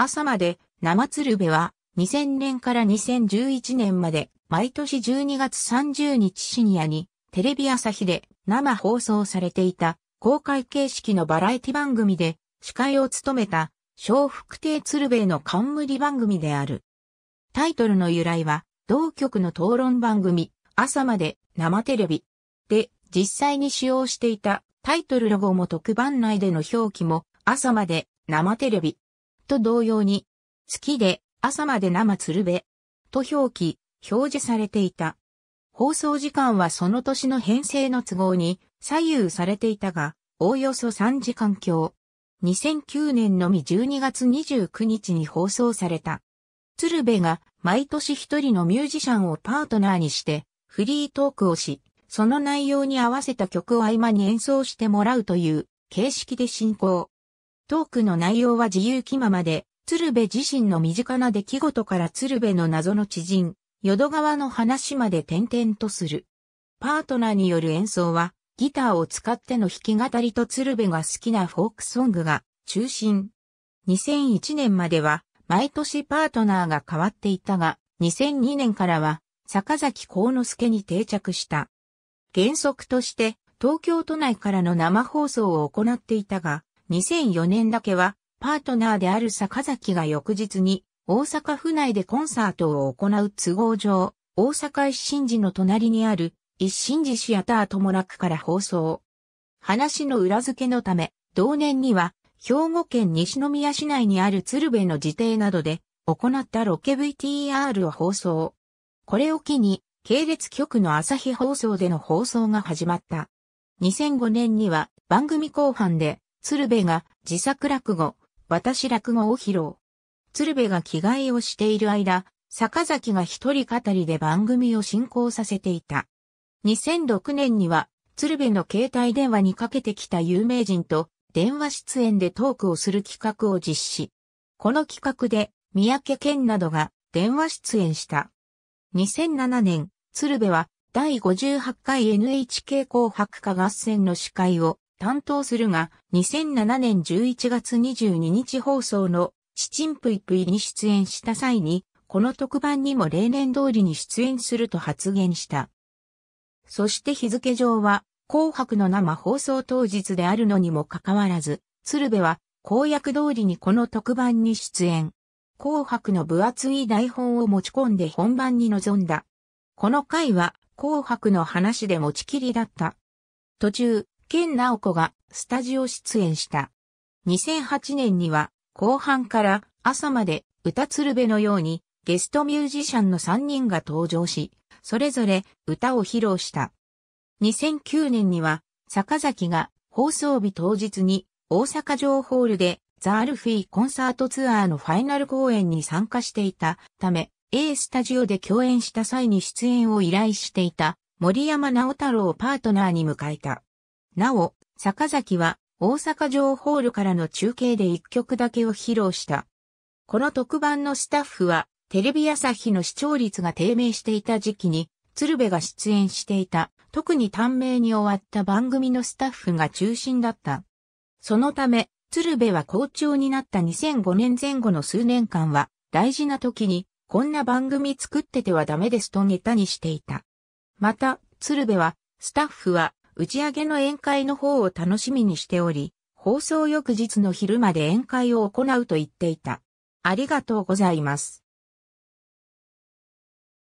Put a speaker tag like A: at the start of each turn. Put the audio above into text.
A: 朝まで生鶴瓶は2000年から2011年まで毎年12月30日深夜にテレビ朝日で生放送されていた公開形式のバラエティ番組で司会を務めた小福亭鶴瓶の冠番組である。タイトルの由来は同局の討論番組朝まで生テレビで実際に使用していたタイトルロゴも特番内での表記も朝まで生テレビと同様に、月で朝まで生鶴瓶と表記、表示されていた。放送時間はその年の編成の都合に左右されていたが、おおよそ3時間強。2009年のみ12月29日に放送された。鶴瓶が毎年一人のミュージシャンをパートナーにしてフリートークをし、その内容に合わせた曲を合間に演奏してもらうという形式で進行。トークの内容は自由気ままで、鶴瓶自身の身近な出来事から鶴瓶の謎の知人、淀川の話まで点々とする。パートナーによる演奏は、ギターを使っての弾き語りと鶴瓶が好きなフォークソングが中心。2001年までは毎年パートナーが変わっていたが、2002年からは坂崎幸之助に定着した。原則として東京都内からの生放送を行っていたが、2004年だけは、パートナーである坂崎が翌日に、大阪府内でコンサートを行う都合上、大阪一新寺の隣にある、一新寺シアター友楽から放送。話の裏付けのため、同年には、兵庫県西宮市内にある鶴瓶の自邸などで、行ったロケ VTR を放送。これを機に、系列局の朝日放送での放送が始まった。2005年には番組後半で鶴瓶が自作落語、私落語を披露。鶴瓶が着替えをしている間、坂崎が一人語りで番組を進行させていた。2006年には、鶴瓶の携帯電話にかけてきた有名人と電話出演でトークをする企画を実施。この企画で、三宅健などが電話出演した。2007年、鶴瓶は第58回 NHK 紅白歌合戦の司会を担当するが、2007年11月22日放送のチチンプイプイに出演した際に、この特番にも例年通りに出演すると発言した。そして日付上は、紅白の生放送当日であるのにもかかわらず、鶴瓶は公約通りにこの特番に出演。紅白の分厚い台本を持ち込んで本番に臨んだ。この回は紅白の話で持ちきりだった。途中、ナ直子がスタジオ出演した。2008年には後半から朝まで歌鶴瓶のようにゲストミュージシャンの3人が登場し、それぞれ歌を披露した。2009年には坂崎が放送日当日に大阪城ホールでザ・アルフィーコンサートツアーのファイナル公演に参加していたため、A スタジオで共演した際に出演を依頼していた森山直太郎パートナーに迎えた。なお、坂崎は大阪城ホールからの中継で一曲だけを披露した。この特番のスタッフは、テレビ朝日の視聴率が低迷していた時期に、鶴瓶が出演していた、特に短命に終わった番組のスタッフが中心だった。そのため、鶴瓶は好調になった2005年前後の数年間は、大事な時に、こんな番組作っててはダメですとネタにしていた。また、鶴瓶は、スタッフは、打ち上げの宴会の方を楽しみにしており、放送翌日の昼まで宴会を行うと言っていた。ありがとうございます。